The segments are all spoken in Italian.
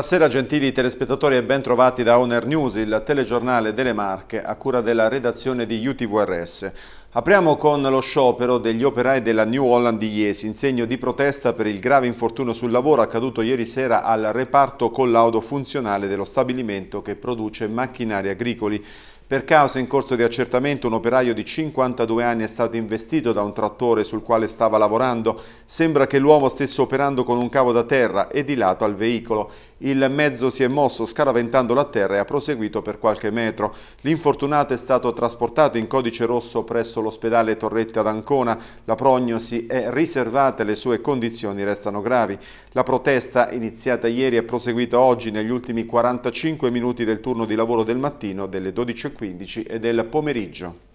Buonasera gentili telespettatori e ben trovati da Honor News, il telegiornale delle Marche a cura della redazione di UTVRS. Apriamo con lo sciopero degli operai della New Holland di Iesi in segno di protesta per il grave infortunio sul lavoro accaduto ieri sera al reparto collaudo funzionale dello stabilimento che produce macchinari agricoli. Per causa in corso di accertamento un operaio di 52 anni è stato investito da un trattore sul quale stava lavorando. Sembra che l'uomo stesse operando con un cavo da terra e di lato al veicolo. Il mezzo si è mosso scaraventando la terra e ha proseguito per qualche metro. L'infortunato è stato trasportato in codice rosso presso l'ospedale Torrette ad Ancona. La prognosi è riservata e le sue condizioni restano gravi. La protesta iniziata ieri è proseguita oggi negli ultimi 45 minuti del turno di lavoro del mattino delle 12.15 15 e del pomeriggio.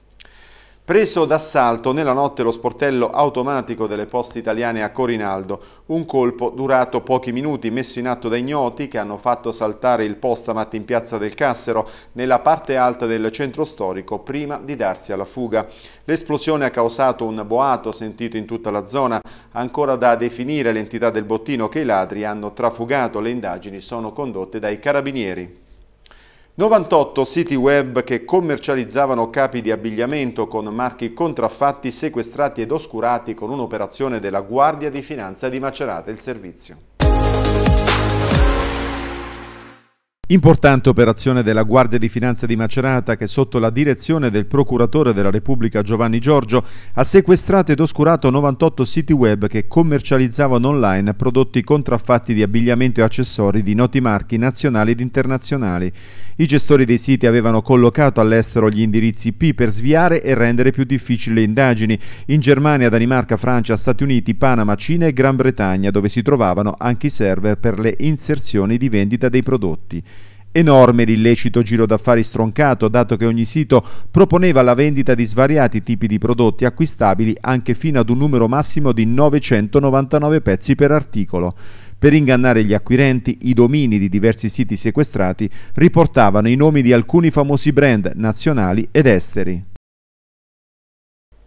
Preso d'assalto nella notte lo sportello automatico delle poste italiane a Corinaldo, un colpo durato pochi minuti messo in atto da ignoti che hanno fatto saltare il postamat in piazza del Cassero nella parte alta del centro storico prima di darsi alla fuga. L'esplosione ha causato un boato sentito in tutta la zona, ancora da definire l'entità del bottino che i ladri hanno trafugato, le indagini sono condotte dai carabinieri. 98 siti web che commercializzavano capi di abbigliamento con marchi contraffatti sequestrati ed oscurati con un'operazione della Guardia di Finanza di Macerata il servizio. Importante operazione della Guardia di Finanza di Macerata che sotto la direzione del procuratore della Repubblica Giovanni Giorgio ha sequestrato ed oscurato 98 siti web che commercializzavano online prodotti contraffatti di abbigliamento e accessori di noti marchi nazionali ed internazionali. I gestori dei siti avevano collocato all'estero gli indirizzi IP per sviare e rendere più difficili le indagini in Germania, Danimarca, Francia, Stati Uniti, Panama, Cina e Gran Bretagna dove si trovavano anche i server per le inserzioni di vendita dei prodotti. Enorme l'illecito giro d'affari stroncato, dato che ogni sito proponeva la vendita di svariati tipi di prodotti acquistabili anche fino ad un numero massimo di 999 pezzi per articolo. Per ingannare gli acquirenti, i domini di diversi siti sequestrati riportavano i nomi di alcuni famosi brand nazionali ed esteri.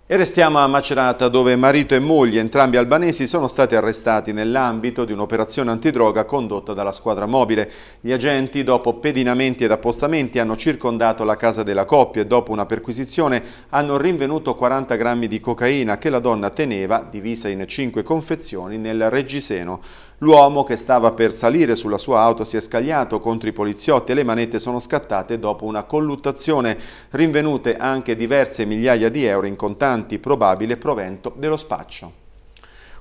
E restiamo a Macerata dove marito e moglie, entrambi albanesi, sono stati arrestati nell'ambito di un'operazione antidroga condotta dalla squadra mobile. Gli agenti, dopo pedinamenti ed appostamenti, hanno circondato la casa della coppia e dopo una perquisizione hanno rinvenuto 40 grammi di cocaina che la donna teneva, divisa in 5 confezioni, nel reggiseno. L'uomo che stava per salire sulla sua auto si è scagliato contro i poliziotti e le manette sono scattate dopo una colluttazione, rinvenute anche diverse migliaia di euro in contanti, probabile provento dello spaccio.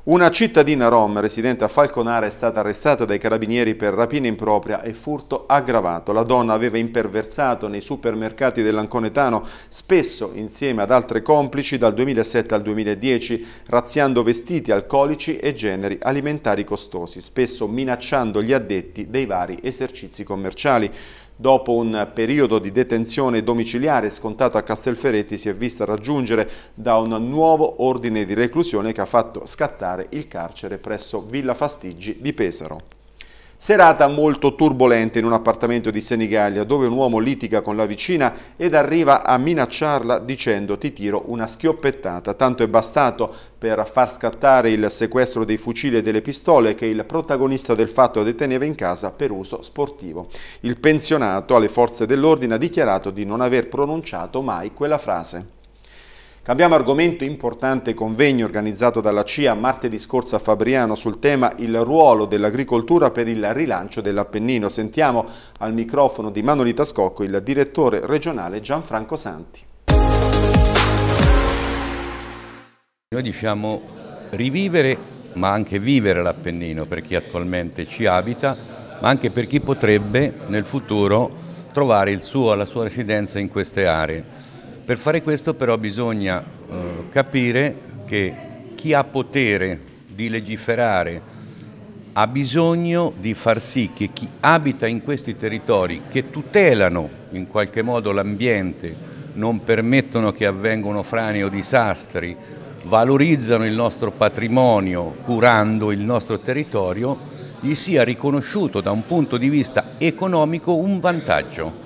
Una cittadina rom residente a Falconara è stata arrestata dai carabinieri per rapina impropria e furto aggravato. La donna aveva imperversato nei supermercati dell'Anconetano, spesso insieme ad altre complici dal 2007 al 2010, razziando vestiti alcolici e generi alimentari costosi, spesso minacciando gli addetti dei vari esercizi commerciali. Dopo un periodo di detenzione domiciliare scontato a Castelferetti si è vista raggiungere da un nuovo ordine di reclusione che ha fatto scattare il carcere presso Villa Fastiggi di Pesaro. Serata molto turbolenta in un appartamento di Senigallia dove un uomo litiga con la vicina ed arriva a minacciarla dicendo ti tiro una schioppettata. Tanto è bastato per far scattare il sequestro dei fucili e delle pistole che il protagonista del fatto deteneva in casa per uso sportivo. Il pensionato alle forze dell'ordine ha dichiarato di non aver pronunciato mai quella frase. Cambiamo argomento importante convegno organizzato dalla CIA martedì scorso a Fabriano sul tema il ruolo dell'agricoltura per il rilancio dell'Appennino. Sentiamo al microfono di Manolita Scocco il direttore regionale Gianfranco Santi. Noi diciamo rivivere ma anche vivere l'Appennino per chi attualmente ci abita ma anche per chi potrebbe nel futuro trovare il suo, la sua residenza in queste aree per fare questo però bisogna eh, capire che chi ha potere di legiferare ha bisogno di far sì che chi abita in questi territori, che tutelano in qualche modo l'ambiente, non permettono che avvengano frane o disastri, valorizzano il nostro patrimonio curando il nostro territorio, gli sia riconosciuto da un punto di vista economico un vantaggio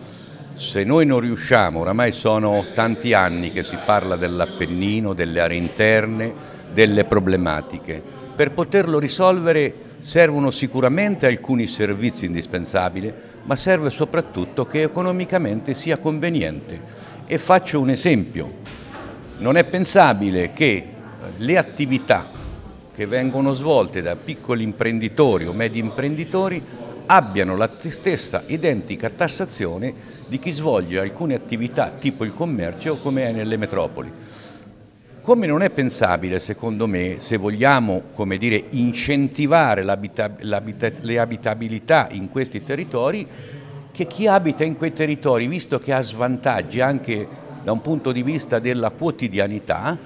se noi non riusciamo, oramai sono tanti anni che si parla dell'Appennino, delle aree interne, delle problematiche, per poterlo risolvere servono sicuramente alcuni servizi indispensabili, ma serve soprattutto che economicamente sia conveniente. E faccio un esempio, non è pensabile che eh, le attività che vengono svolte da piccoli imprenditori o medi imprenditori abbiano la stessa identica tassazione di chi svolge alcune attività tipo il commercio come è nelle metropoli. Come non è pensabile, secondo me, se vogliamo dire, incentivare le abitabilità in questi territori, che chi abita in quei territori, visto che ha svantaggi anche da un punto di vista della quotidianità,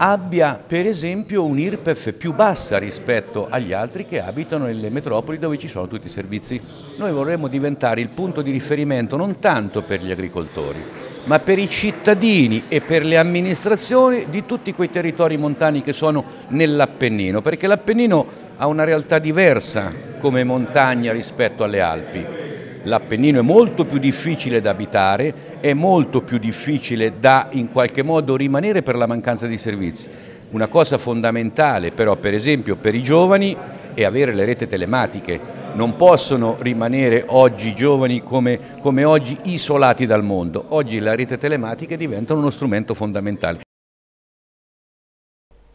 abbia per esempio un'IRPEF più bassa rispetto agli altri che abitano nelle metropoli dove ci sono tutti i servizi. Noi vorremmo diventare il punto di riferimento non tanto per gli agricoltori, ma per i cittadini e per le amministrazioni di tutti quei territori montani che sono nell'Appennino, perché l'Appennino ha una realtà diversa come montagna rispetto alle Alpi l'Appennino è molto più difficile da abitare, è molto più difficile da in qualche modo rimanere per la mancanza di servizi. Una cosa fondamentale però per esempio per i giovani è avere le rete telematiche, non possono rimanere oggi i giovani come, come oggi isolati dal mondo, oggi le rete telematiche diventano uno strumento fondamentale.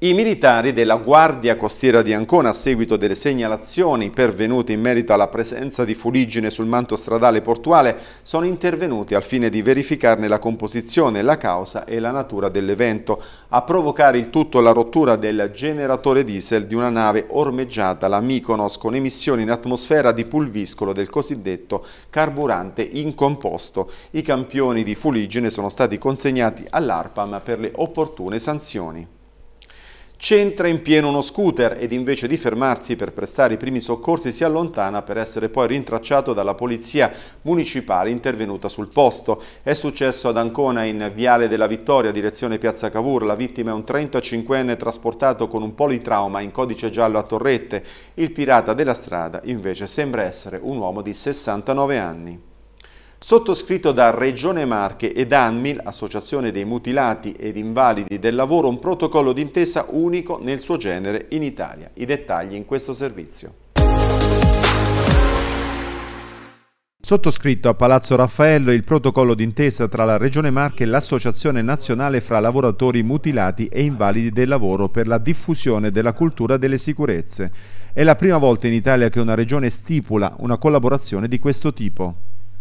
I militari della Guardia Costiera di Ancona, a seguito delle segnalazioni pervenute in merito alla presenza di fuligine sul manto stradale portuale, sono intervenuti al fine di verificarne la composizione, la causa e la natura dell'evento. A provocare il tutto la rottura del generatore diesel di una nave ormeggiata, la Mykonos, con emissioni in atmosfera di pulviscolo del cosiddetto carburante incomposto. I campioni di fuligine sono stati consegnati all'ARPAM per le opportune sanzioni c'entra in pieno uno scooter ed invece di fermarsi per prestare i primi soccorsi si allontana per essere poi rintracciato dalla polizia municipale intervenuta sul posto. È successo ad Ancona in Viale della Vittoria, direzione Piazza Cavour. La vittima è un 35enne trasportato con un politrauma in codice giallo a Torrette. Il pirata della strada invece sembra essere un uomo di 69 anni sottoscritto da Regione Marche ed ANMIL, Associazione dei Mutilati ed Invalidi del Lavoro, un protocollo d'intesa unico nel suo genere in Italia. I dettagli in questo servizio. Sottoscritto a Palazzo Raffaello il protocollo d'intesa tra la Regione Marche e l'Associazione Nazionale fra lavoratori mutilati e invalidi del lavoro per la diffusione della cultura delle sicurezze. È la prima volta in Italia che una regione stipula una collaborazione di questo tipo.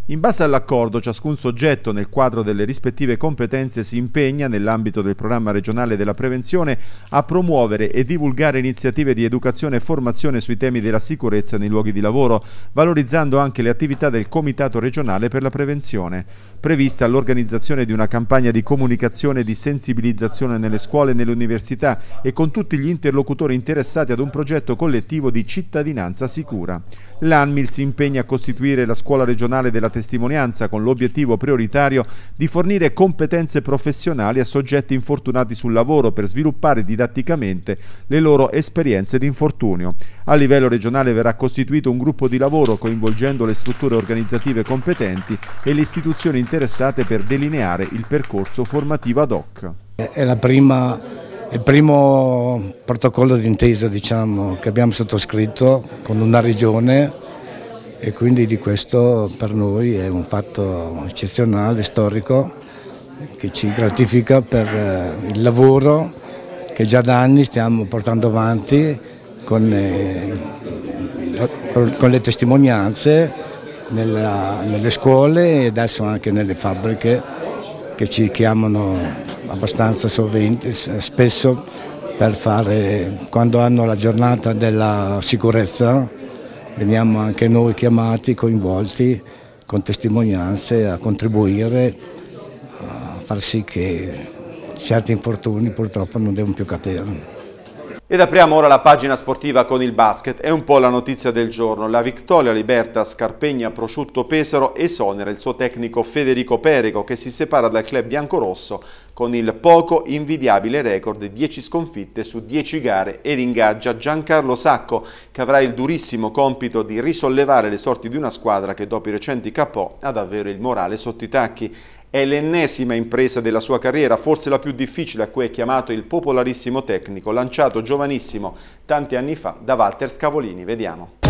In base all'accordo, ciascun soggetto nel quadro delle rispettive competenze si impegna, nell'ambito del programma regionale della prevenzione, a promuovere e divulgare iniziative di educazione e formazione sui temi della sicurezza nei luoghi di lavoro, valorizzando anche le attività del Comitato regionale per la prevenzione. Prevista l'organizzazione di una campagna di comunicazione e di sensibilizzazione nelle scuole e nelle università e con tutti gli interlocutori interessati ad un progetto collettivo di cittadinanza sicura. L'ANMIL si impegna a costituire la scuola regionale della testimonianza con l'obiettivo prioritario di fornire competenze professionali a soggetti infortunati sul lavoro per sviluppare didatticamente le loro esperienze di infortunio. A livello regionale verrà costituito un gruppo di lavoro coinvolgendo le strutture organizzative competenti e le istituzioni interessate per delineare il percorso formativo ad hoc. È prima, il primo protocollo d'intesa diciamo, che abbiamo sottoscritto con una regione e quindi di questo per noi è un fatto eccezionale, storico, che ci gratifica per eh, il lavoro che già da anni stiamo portando avanti con, eh, con le testimonianze nella, nelle scuole e adesso anche nelle fabbriche che ci chiamano abbastanza sovente, spesso per fare, quando hanno la giornata della sicurezza, veniamo anche noi chiamati, coinvolti con testimonianze a contribuire a far sì che certi infortuni purtroppo non devono più cadere. Ed apriamo ora la pagina sportiva con il basket, è un po' la notizia del giorno. La vittoria liberta Scarpegna Prosciutto Pesaro esonera il suo tecnico Federico Perego che si separa dal club biancorosso con il poco invidiabile record di 10 sconfitte su 10 gare ed ingaggia Giancarlo Sacco che avrà il durissimo compito di risollevare le sorti di una squadra che dopo i recenti capò ha davvero il morale sotto i tacchi. È l'ennesima impresa della sua carriera, forse la più difficile a cui è chiamato il popolarissimo tecnico, lanciato giovanissimo tanti anni fa da Walter Scavolini. Vediamo.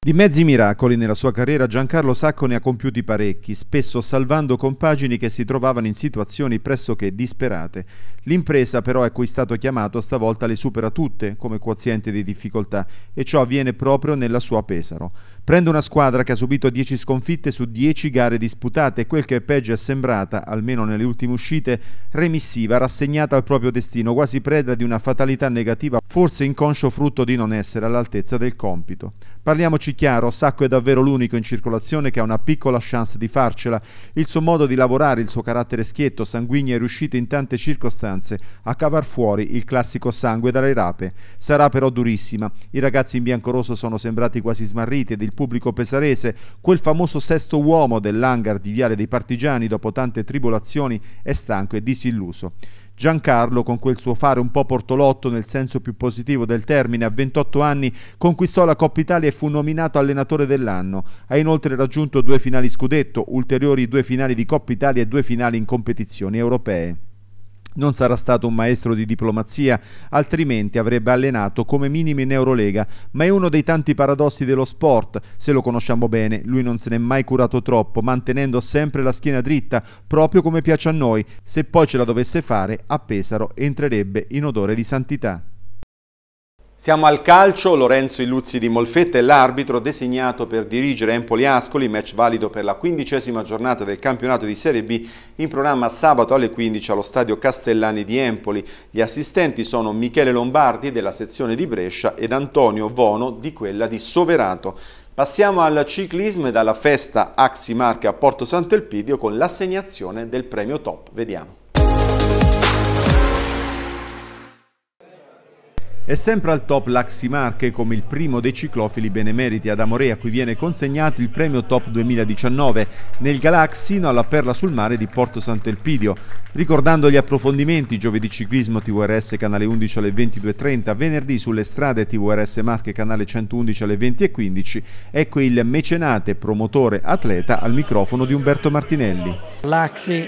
Di mezzi miracoli nella sua carriera Giancarlo Sacco ne ha compiuti parecchi, spesso salvando compagini che si trovavano in situazioni pressoché disperate. L'impresa però a cui è stato chiamato stavolta le supera tutte come quoziente di difficoltà e ciò avviene proprio nella sua Pesaro. Prende una squadra che ha subito 10 sconfitte su 10 gare disputate e quel che è peggio è sembrata, almeno nelle ultime uscite, remissiva, rassegnata al proprio destino, quasi preda di una fatalità negativa, forse inconscio frutto di non essere all'altezza del compito. Parliamoci chiaro, Sacco è davvero l'unico in circolazione che ha una piccola chance di farcela. Il suo modo di lavorare, il suo carattere schietto, sanguigno è riuscito in tante circostanze a cavar fuori il classico sangue dalle rape. Sarà però durissima. I ragazzi in biancorosso sono sembrati quasi smarriti ed il pubblico pesarese, quel famoso sesto uomo dell'hangar di Viale dei Partigiani dopo tante tribolazioni è stanco e disilluso. Giancarlo, con quel suo fare un po' portolotto nel senso più positivo del termine, a 28 anni conquistò la Coppa Italia e fu nominato allenatore dell'anno. Ha inoltre raggiunto due finali scudetto, ulteriori due finali di Coppa Italia e due finali in competizioni europee. Non sarà stato un maestro di diplomazia, altrimenti avrebbe allenato come minimo in Eurolega, ma è uno dei tanti paradossi dello sport. Se lo conosciamo bene, lui non se n'è mai curato troppo, mantenendo sempre la schiena dritta, proprio come piace a noi. Se poi ce la dovesse fare, a Pesaro entrerebbe in odore di santità. Siamo al calcio, Lorenzo Illuzzi di Molfetta è l'arbitro designato per dirigere Empoli Ascoli, match valido per la quindicesima giornata del campionato di Serie B, in programma sabato alle 15 allo stadio Castellani di Empoli. Gli assistenti sono Michele Lombardi della sezione di Brescia ed Antonio Vono di quella di Soverato. Passiamo al ciclismo e dalla festa Axi Marche a Porto Sant'Elpidio con l'assegnazione del premio top. Vediamo. È sempre al top l'Axi Marche come il primo dei ciclofili benemeriti ad Amore a cui viene consegnato il premio Top 2019 nel Galaxino alla Perla sul Mare di Porto Sant'Elpidio. Ricordando gli approfondimenti, giovedì ciclismo TVRS canale 11 alle 22.30, venerdì sulle strade TVRS Marche canale 111 alle 20.15, ecco il mecenate, promotore, atleta al microfono di Umberto Martinelli. L'Axi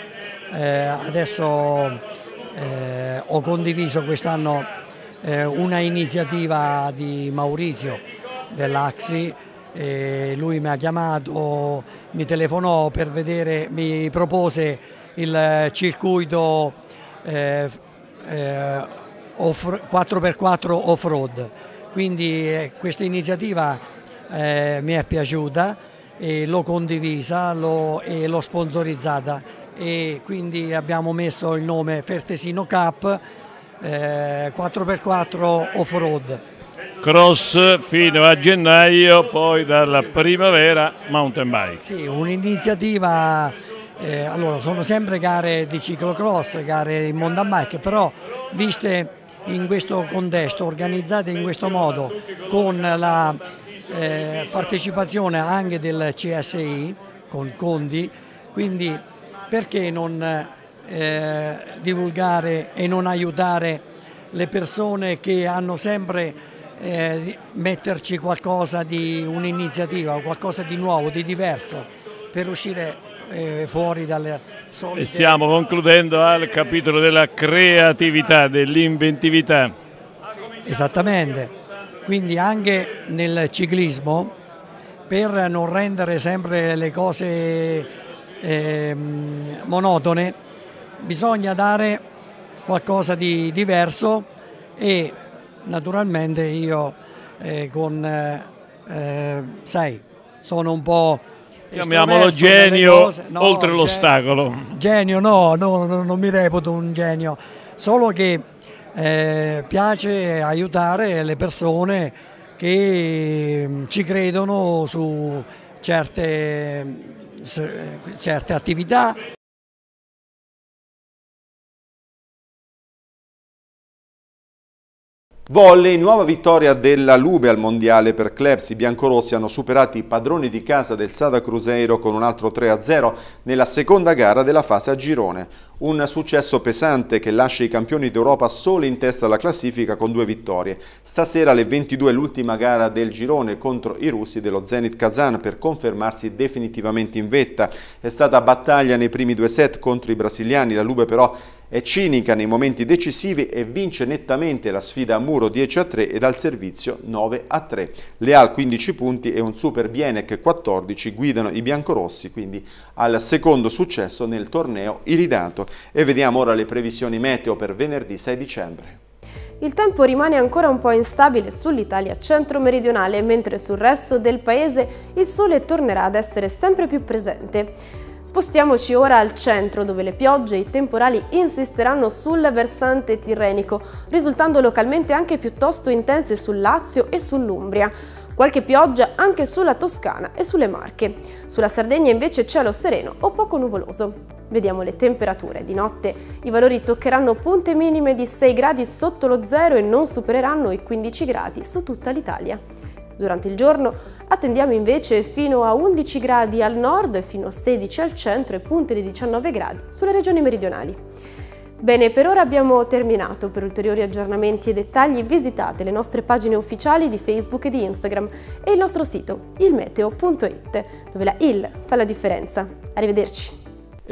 eh, adesso eh, ho condiviso quest'anno eh, una iniziativa di Maurizio dell'Axi, eh, lui mi ha chiamato, mi telefonò per vedere, mi propose il circuito eh, 4x4 eh, off-road, quindi eh, questa iniziativa eh, mi è piaciuta e l'ho condivisa l'ho, e l'ho sponsorizzata e quindi abbiamo messo il nome Fertesino Cup eh, 4x4 off-road. Cross fino a gennaio, poi dalla primavera mountain bike. Sì, un'iniziativa, eh, allora sono sempre gare di ciclocross, gare in mountain bike, però viste in questo contesto, organizzate in questo modo, con la eh, partecipazione anche del CSI, con Condi, quindi perché non eh, divulgare e non aiutare le persone che hanno sempre eh, metterci qualcosa di un'iniziativa, qualcosa di nuovo, di diverso per uscire eh, fuori dalle solite... E stiamo concludendo al capitolo della creatività, dell'inventività. Esattamente, quindi anche nel ciclismo per non rendere sempre le cose ehm, monotone bisogna dare qualcosa di diverso e naturalmente io eh, con, eh, eh sai, sono un po'... Eh, Chiamiamolo genio no, oltre l'ostacolo. Genio no, no, no, non mi reputo un genio, solo che eh, piace aiutare le persone che mm, ci credono su certe, mm, su certe attività. Volley, nuova vittoria della Lube al Mondiale per Clubs. I biancorossi hanno superato i padroni di casa del Sada Cruzeiro con un altro 3-0 nella seconda gara della fase a girone. Un successo pesante che lascia i campioni d'Europa solo in testa alla classifica con due vittorie. Stasera alle 22 l'ultima gara del girone contro i russi dello Zenit Kazan per confermarsi definitivamente in vetta. È stata battaglia nei primi due set contro i brasiliani, la Lube però è cinica nei momenti decisivi e vince nettamente la sfida a muro 10 a 3 e dal servizio 9 a 3. Leal 15 punti e un super Bienek 14 guidano i biancorossi quindi al secondo successo nel torneo iridato. E vediamo ora le previsioni meteo per venerdì 6 dicembre. Il tempo rimane ancora un po' instabile sull'Italia centro-meridionale, mentre sul resto del paese il sole tornerà ad essere sempre più presente. Spostiamoci ora al centro dove le piogge e i temporali insisteranno sul versante tirrenico, risultando localmente anche piuttosto intense sul Lazio e sull'Umbria. Qualche pioggia anche sulla Toscana e sulle Marche. Sulla Sardegna invece cielo sereno o poco nuvoloso. Vediamo le temperature. Di notte i valori toccheranno punte minime di 6 gradi sotto lo zero e non supereranno i 15 gradi su tutta l'Italia. Durante il giorno attendiamo invece fino a 11 gradi al nord e fino a 16 al centro e punte di 19 gradi sulle regioni meridionali. Bene, per ora abbiamo terminato. Per ulteriori aggiornamenti e dettagli visitate le nostre pagine ufficiali di Facebook e di Instagram e il nostro sito ilmeteo.it, dove la IL fa la differenza. Arrivederci!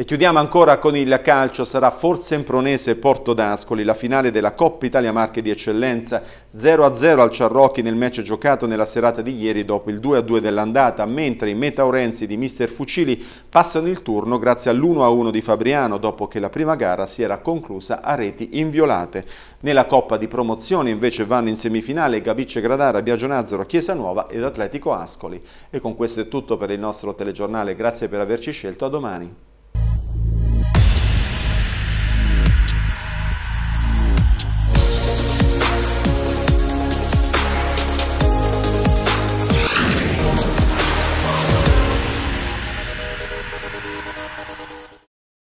E chiudiamo ancora con il calcio, sarà forse Impronese Porto d'Ascoli, la finale della Coppa Italia Marche di Eccellenza, 0-0 al Ciarrocchi nel match giocato nella serata di ieri dopo il 2-2 dell'andata, mentre i metaurenzi di Mister Fucili passano il turno grazie all'1-1 di Fabriano dopo che la prima gara si era conclusa a reti inviolate. Nella Coppa di Promozione invece vanno in semifinale Gabice Gradara, Biagionazzaro, Chiesa Nuova ed Atletico Ascoli. E con questo è tutto per il nostro telegiornale, grazie per averci scelto, a domani.